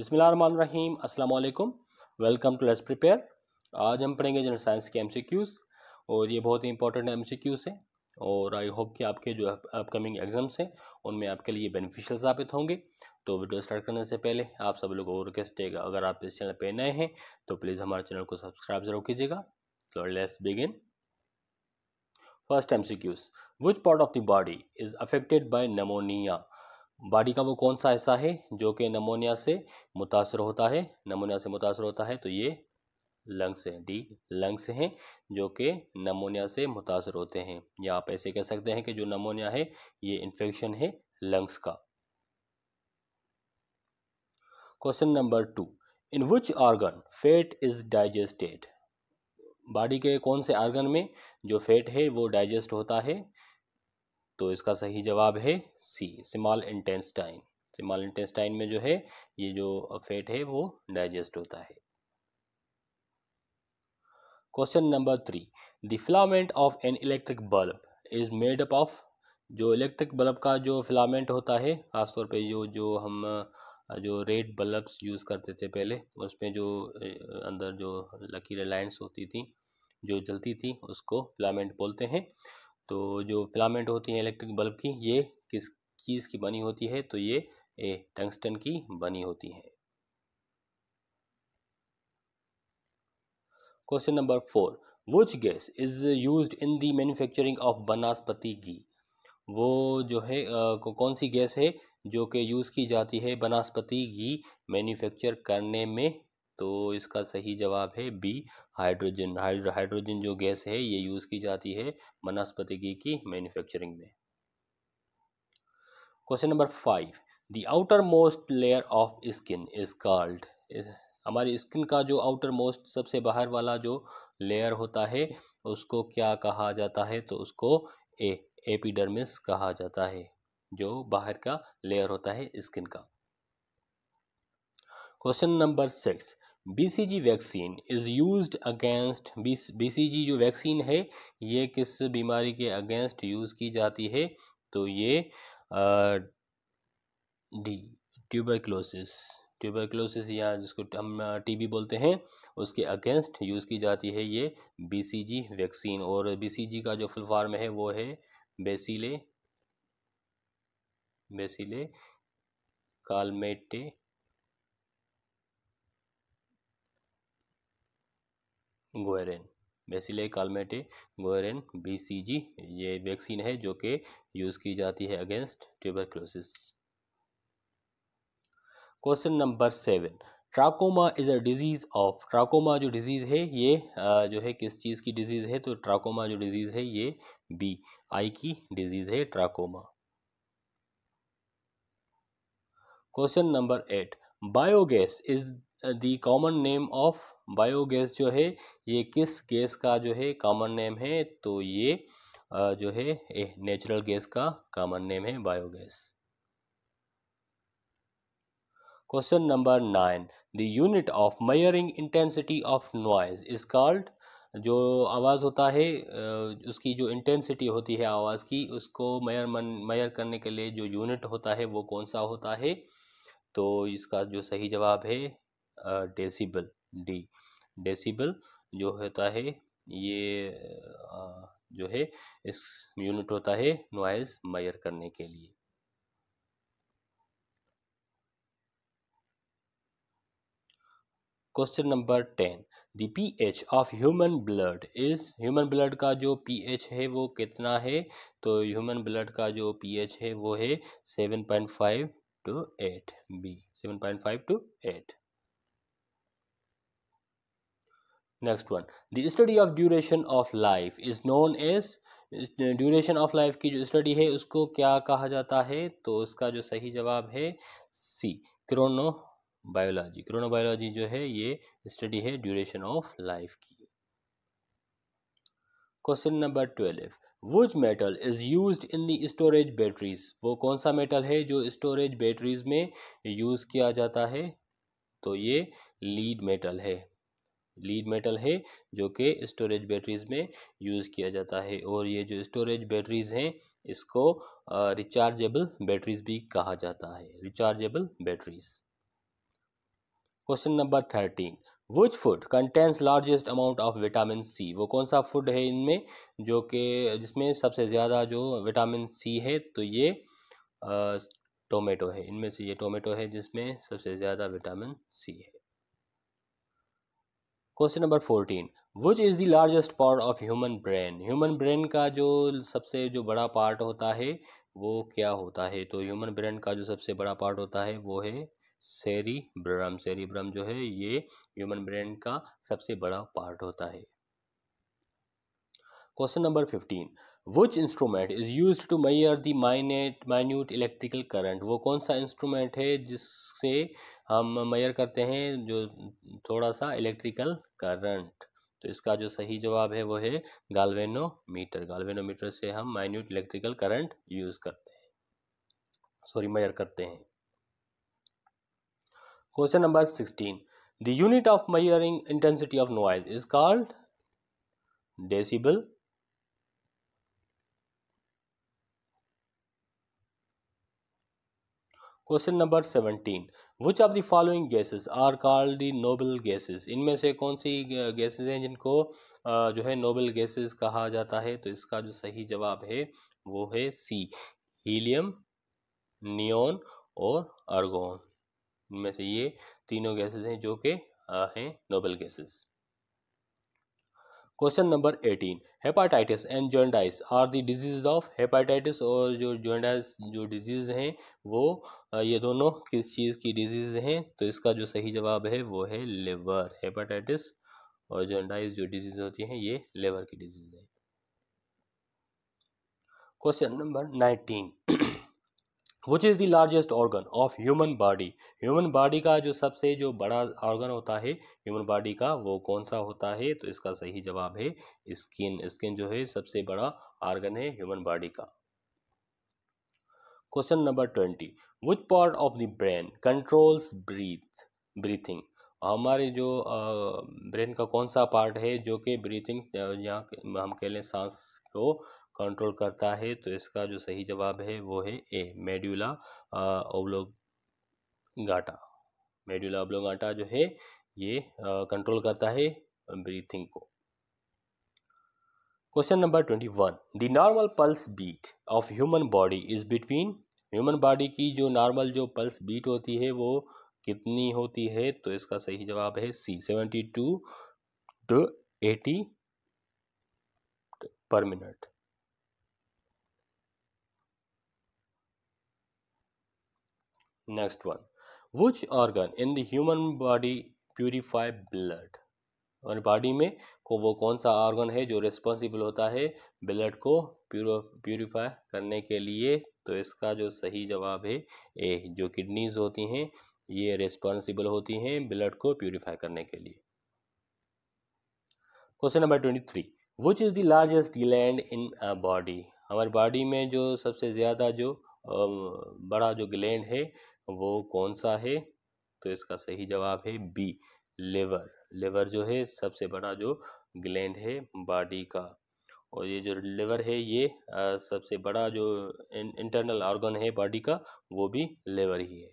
बिसमीम अल्लाम welcome to less prepare आज हम पढ़ेंगे जनरल साइंस के एम और ये बहुत ही इंपॉर्टेंट एम हैं और आई होप कि आपके जो अपकमिंग एग्ज़ाम्स हैं उनमें आपके लिए बेनिफिशियल साबित होंगे तो वीडियो स्टार्ट करने से पहले आप सब लोग और रिक्वेस्ट है अगर आप इस चैनल पर नए हैं तो प्लीज़ हमारे चैनल को सब्सक्राइब जरूर कीजिएगा तो let's begin first M C Qs which part of the body is affected by pneumonia body का वो कौन सा ऐसा है जो कि नमोनिया से मुतासर होता है नमोनिया से मुतासर होता है तो ये लंग्स हैं डी लंग्स हैं जो कि नमोनिया से मुतासर होते हैं या आप ऐसे कह सकते हैं कि जो नमोनिया है ये इन्फेक्शन है लंग्स का question number two in which organ fat is digested body के कौन से ऑर्गन में जो फेट है वो डाइजेस्ट होता है तो इसका सही जवाब है C small intestine small intestine में जो है ये जो फेट है वो डाइजेस्ट होता है question number three the filament of an electric bulb is made up of जो इलेक्ट्रिक बल्ब का जो फिलामेंट होता है खासतौर पे जो जो हम जो रेड बल्ब्स यूज़ करते थे पहले उसमें जो अंदर जो लकीर लाइन्स होती थी जो जलती थी उसको फिलामेंट बोलते हैं तो जो फिलामेंट होती है इलेक्ट्रिक बल्ब की ये किस चीज़ की बनी होती है तो ये ए टंगस्टन की बनी होती है question number four which gas is use in the manufacturing of vanaspati ghee वो जो है आ, कौन सी गैस है जो कि यूज़ की जाती है बनस्पति घी मैन्युफैक्चर करने में तो इसका सही जवाब है बी हाइड्रोजन हाइड्रोजन जो गैस है ये यूज़ की जाती है वनस्पति की मैन्युफैक्चरिंग में question number five the outermost layer of skin is called हमारी स्किन का जो आउटर मोस्ट सबसे बाहर वाला जो लेयर होता है उसको क्या कहा जाता है तो उसको ए एपिडर्मिस कहा जाता है जो बाहर का लेयर होता है स्किन का question number six BCG vaccine is used against BCG जो वैक्सीन है ये किस बीमारी के अगेंस्ट यूज़ की जाती है तो ये डी ट्यूबरक्लोसिस ट्यूबरक्लोसिस या जिसको हम टीबी बोलते हैं उसके अगेंस्ट यूज़ की जाती है ये बीसीजी वैक्सीन और बीसीजी का जो फुल फॉर्म है वो है बेसिले बेसिले कालमेटे गोरेन बेसिले कालमेटे गोयरेन बीसीजी ये वैक्सीन है जो कि यूज़ की जाती है against tuberculosis question number seven trachoma is a disease of trachoma जो डिजीज़ है ये जो है किस चीज़ की डिजीज़ है तो ट्राकोमा जो डिजीज़ है ये बी आई की डिजीज़ है trachoma question number eight biogas is the common name of biogas जो है ये किस गैस का जो है कॉमन नेम है तो ये जो है ए, नेचुरल गैस का कॉमन नेम है biogas question number nine the unit of measuring intensity of noise is called जो आवाज़ होता है उसकी जो इंटेंसिटी होती है आवाज़ की उसको मयर मन मयर करने के लिए जो यूनिट होता है वो कौन सा होता है तो इसका जो सही जवाब है डेसिबल डी डेसिबल जो होता है ये जो है इस यूनिट होता है नॉइज मयर करने के लिए question number ten the P H of human blood is human blood का जो पी एच है वो कितना है तो ह्यूमन ब्लड का जो पी एच है वो है seven point five two eight B seven point five two eight next one the study of duration of life is known as duration of life की जो स्टडी है उसको क्या कहा जाता है तो उसका जो सही जवाब है C chronobiology chronobiology जो है ये स्टडी है ड्यूरेशन ऑफ लाइफ की question number twelve which metal is use in the storage batteries वो कौन सा मेटल है जो स्टोरेज बैटरीज में यूज़ किया जाता है तो ये लीड मेटल है लीड मेटल है जो कि स्टोरेज बैटरीज में यूज़ किया जाता है और ये जो स्टोरेज बैटरीज हैं इसको रिचार्जेबल बैटरीज भी कहा जाता है rechargeable batteries question number thirteen which food contains largest amount of vitamin C वो कौन सा फूड है इनमें जो कि जिसमें सबसे ज़्यादा जो विटामिन सी है तो ये टोमेटो है इनमें से ये टोमेटो है जिसमें सबसे ज़्यादा विटामिन सी है question number fourteen which is the largest part of human brain human brain का जो सबसे जो बड़ा पार्ट होता है वो क्या होता है तो ह्यूमन ब्रेन का जो सबसे बड़ा पार्ट होता है वो है सेरी ब्रम सेरी ब्रम जो है ये ह्यूमन ब्रेन का सबसे बड़ा पार्ट होता है question number fifteen which instrument is use to measure the minute minute electrical current वो कौन सा इंस्ट्रूमेंट है जिससे हम मैयर करते हैं जो थोड़ा सा इलेक्ट्रिकल करंट तो इसका जो सही जवाब है वो है गालवेनोमीटर गालवेनोमीटर से हम माइन्यूट इलेक्ट्रिकल करंट यूज करते हैं सॉरी मयर करते हैं question number sixteen the unit of measuring intensity of noise is called decibel question number seventeen which of the following gases are called the noble gases इनमें से कौन सी gases हैं जिनको जो है नोबल गैसेस कहा जाता है तो इसका जो सही जवाब है वो है सी हीलियम नियोन और अर्गोन इनमें से ये तीनों गैसेस हैं जो कि हैं noble gases question number eighteen hepatitis and jaundice are the disease of hepatitis और जो जोइंडाइस जो डिजीज़ हैं वो ये दोनों किस चीज़ की डिजीज़ हैं तो इसका जो सही जवाब है वो है लेवर हेपाटाइटिस और जोडाइस जो डिजीज़ होती हैं ये लेवर की डिजीज़ है question number nineteen which is the largest organ of human body human body का जो सबसे जो बड़ा ऑर्गन होता है ह्यूमन बॉडी का वो कौन सा होता है तो इसका सही जवाब है स्किन स्किन जो है सबसे बड़ा ऑर्गन है ह्यूमन बॉडी का question number twenty which part of the brain controls breath breathing हमारे जो ब्रेन का कौन सा पार्ट है जो कि ब्रीथिंग या हम कह लें सांस को कंट्रोल करता है तो इसका जो सही जवाब है वो है ए मेड्यूला ओब्लोगाटा मेड्यूला ओब्लोगाटा जो है ये कंट्रोल करता है ब्रीथिंग को question number twenty one the normal pulse beat of human body is between human body की जो नॉर्मल जो पल्स बीट होती है वो कितनी होती है तो इसका सही जवाब है C seventy two to eighty per minute Next one. Which organ in the human body purify blood? Body में को वो कौन सा ऑर्गन है जो रिस्पॉन्सिबल होता है ब्लड को प्यूरिफाई करने के लिए तो इसका जो सही जवाब है ए जो किडनीज होती हैं ये रिस्पॉन्सिबल होती हैं ब्लड को प्यूरिफाई करने के लिए question number twenty three which is the largest gland in a body हमारी बॉडी में जो सबसे ज़्यादा जो बड़ा जो ग्लैंड है वो कौन सा है तो इसका सही जवाब है बी लिवर लिवर जो है सबसे बड़ा जो ग्लैंड है बॉडी का और ये जो लिवर है ये सबसे बड़ा जो इंटरनल ऑर्गन है बॉडी का वो भी लिवर ही है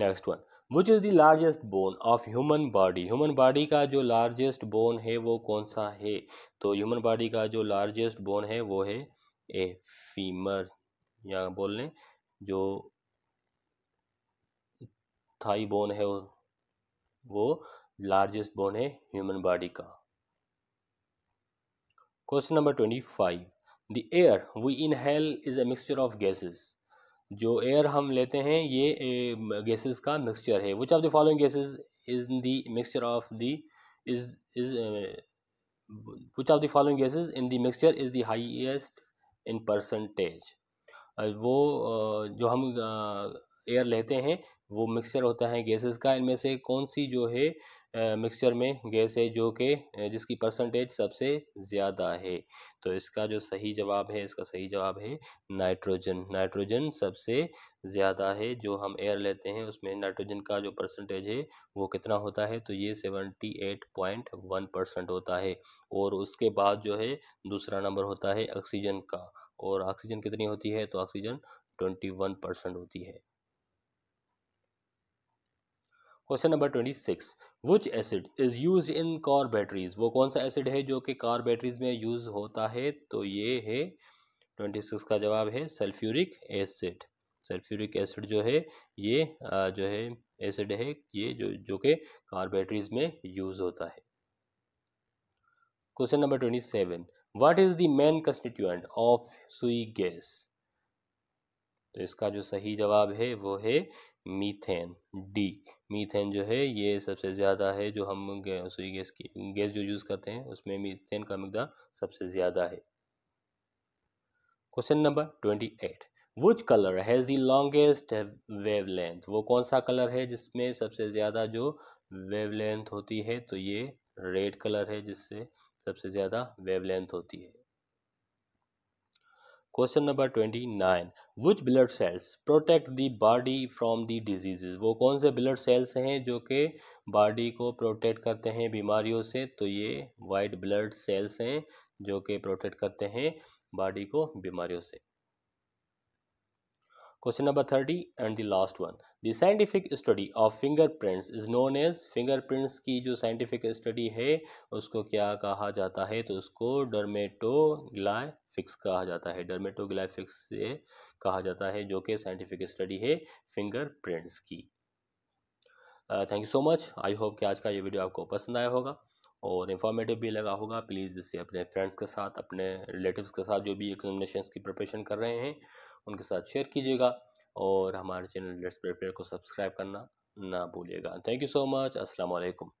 next one which is the largest bone of human body human body का जो लार्जेस्ट बोन है वो कौन सा है तो ह्यूमन बॉडी का जो लार्जेस्ट बोन है वो है ए फीमर या बोल लें जो थाई बोन है वो लार्जेस्ट बोन है ह्यूमन बॉडी का question number twenty five the air we inhale is a mixture of gases जो एयर हम लेते हैं ये गैसेस का मिक्सचर है which of the following gases is the mixture of the is is which of the following gases in the mixture is the highest in percentage वो जो हम एयर लेते हैं वो मिक्सचर होता है गैसेस का इनमें से कौन सी जो है मिक्सचर में गैस है जो कि जिसकी परसेंटेज सबसे ज़्यादा है तो इसका जो सही जवाब है इसका सही जवाब है नाइट्रोजन नाइट्रोजन सबसे ज़्यादा है जो हम एयर लेते हैं उसमें नाइट्रोजन का जो परसेंटेज है वो कितना होता है तो ये seventy eight point one percent होता है और उसके बाद जो है दूसरा नंबर होता है ऑक्सीजन का और ऑक्सीजन कितनी होती है तो ऑक्सीजन ट्वेंटी वन परसेंट होती है question number twenty six which acid is use in car batteries वो कौन सा एसिड है जो कि कार बैटरीज में यूज़ होता है तो ये है ट्वेंटी सिक्स का जवाब है सल्फ्यूरिक एसिड सल्फ्यूरिक एसिड जो है ये जो है एसिड है ये जो जो कि कार बैटरीज में यूज़ होता है question number twenty seven what is the main constituent of Sui gas तो इसका जो सही जवाब है वो है मीथेन डी मीथेन जो है ये सबसे ज़्यादा है जो हम रसोई गैस की गैस जो यूज़ करते हैं उसमें मीथेन का मकदार सबसे ज़्यादा है question number twenty eight which colour has the longest wavelength वो कौन सा कलर है जिसमें सबसे ज़्यादा जो वेव लेंथ होती है तो ये रेड कलर है जिससे सबसे ज़्यादा वेव लेंथ होती है question number twenty nine which blood cells protect the body from the disease वो कौन से ब्लड सेल्स हैं जो कि बॉडी को प्रोटेक्ट करते हैं बीमारियों से तो ये वाइट ब्लड सेल्स हैं जो कि प्रोटेक्ट करते हैं बॉडी को बीमारियों से thirty and 30 last one last scientific study of finger of is known as fingerprints की जो साइंटिफिक स्टडी है उसको क्या कहा जाता है तो उसको डर्मेटोग्लाइफिक्स कहा जाता है डर्मेटोग्लाइफिक्स से कहा जाता है जो कि साइंटिफिक स्टडी है प्रिंट्स की thank you so much I hope कि आज का ये वीडियो आपको पसंद आया होगा और इन्फॉर्मेटिव भी लगा होगा प्लीज़ इसे अपने फ्रेंड्स के साथ अपने रिलेटिव्स के साथ जो भी एग्जामिनेशन की प्रिपरेशन कर रहे हैं उनके साथ शेयर कीजिएगा और हमारे चैनल लेट्स प्रिपेयर को सब्सक्राइब करना ना भूलिएगा थैंक यू सो मच अस्सलाम वालेकुम